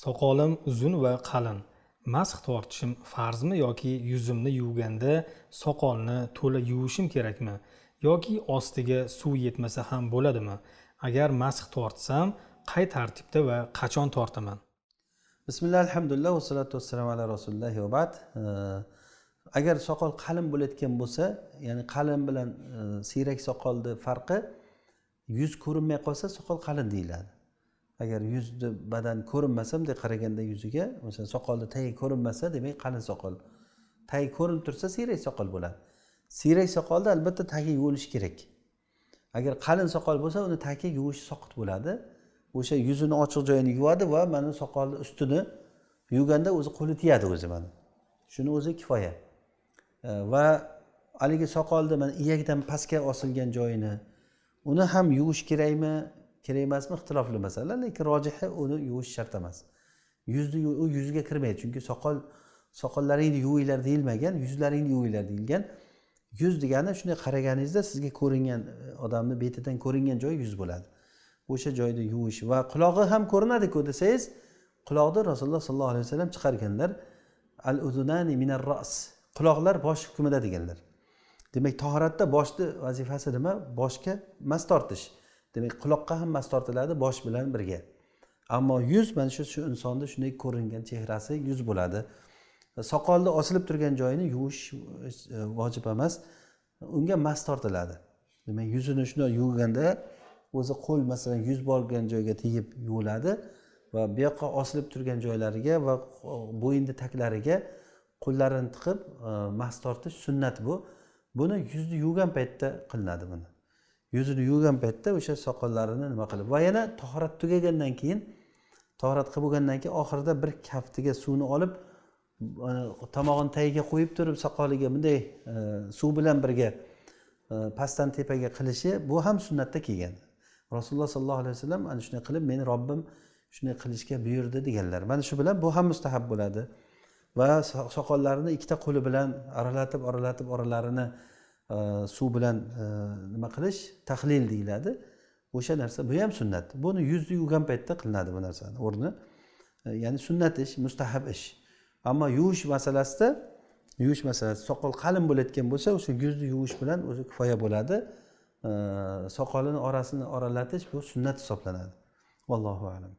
soqolim uzun va qalin mask tortishim farzmi yoki yuzimni yuvganda soqolni to'la yuvishim kerakmi yoki ostiga suv yetmasa ham bo'ladimi agar mask tortsam qay tartibda va qachon tortaman bismillah alhamdulillah vassalatu vassalam ala rasulillah va bad agar soqol qalin bo'layotgan bo'lsa ya'ni qalin bilan e, siyrak soqolni farqi yuz ko'rinmay qolsa soqol qalin deyiladi agar yuzni badan ko'rinmasa bunday qaraganda yuziga masalan soqolni tagi ko'rinmasa demak qalin soqol tagi ko'rinib tursa siyrak soqol bo'ladi siyrak soqolda albatta tagi yuvilishi kerak agar qalin soqol bo'lsa uni tagi yuvish soqit bo'ladi o'sha yuzini ochiq joyini yuvadi va mana soqolni ustini yuvganda o'zi qo'li tiyadi o'zi mana shuni o'zi kifoya e, va haligi soqolni mana iyakdan pastga osilgan joyini uni ham yuvish kerakmi kerak emasmi ixtilofli masala lekin rojihi uni yuvish shart emas yuzni u yuzga kirmaydi chunki soqol soqollaringni yuvinglar deyilmagan yuzlaringni yuvinglar deyilgan yuz degani shunday qaraganingizda sizga ko'ringan e, odamni betidan ko'ringan joyi yuz bo'ladi o'sha joyni yuvish va qulog'i ham ko'rinadiku desangiz quloqni rasululloh sollallohu alayhi vasallam chiqarganlar al udunani minar ros quloqlar bosh hukmida deganlar demak tahoratda boshni vazifasi nima boshga mas tortish demak quloqqa hammasi tortiladi bosh bilan birga ammo yuz mana shu shu insonni shunday ko'ringan chehrasi yuz bo'ladi soqolni osilib turgan joyini yuvish e, vojib emas unga mas tortiladi demak yuzini shundoq yuvganda o'zi qo'l masalan yuz borgan joyga tegib yuviladi va bu yoqqa osilib turgan joylariga va bo'yinni taglariga qo'llarini tiqib e, mas tortish sunnat bu buni yuzni yuvgan paytda qilinadi buni yuzini yuvgan paytda o'sha soqollarini nima qilib va yana tahorat tugagandan keyin tahorat qilib bo'lgandan keyin oxirida bir kaftiga suvni olib tomog'ini tagiga qo'yib turib soqoliga bunday e, suv bilan birga e, pastdan tepaga qilishi bu ham sunnatda kelgan rasululloh sollallohu alayhi vasallam ana shunday qilib meni robbim shunday qilishga buyurdi deganlar mana shu bilan bu ham mustahab bo'ladi va soqollarini ikkita qo'li bilan aralatib oralatib oralarini Э, suv bilan э, nima qilish tahlil deyiladi o'sha narsa bu ham sunnat buni yuzni yuvgan paytda qilinadi bu narsani o'rni e, ya'ni sunnat ish mustahab ish ammo yuvish masalasida yuvish masalasi soqol qalin bo'layotgan bo'lsa o'sha yuzni yuvish bilan o'zi kifoya bo'ladi e, soqolini orasini oralatish bu sunnat hisoblanadi allohu alam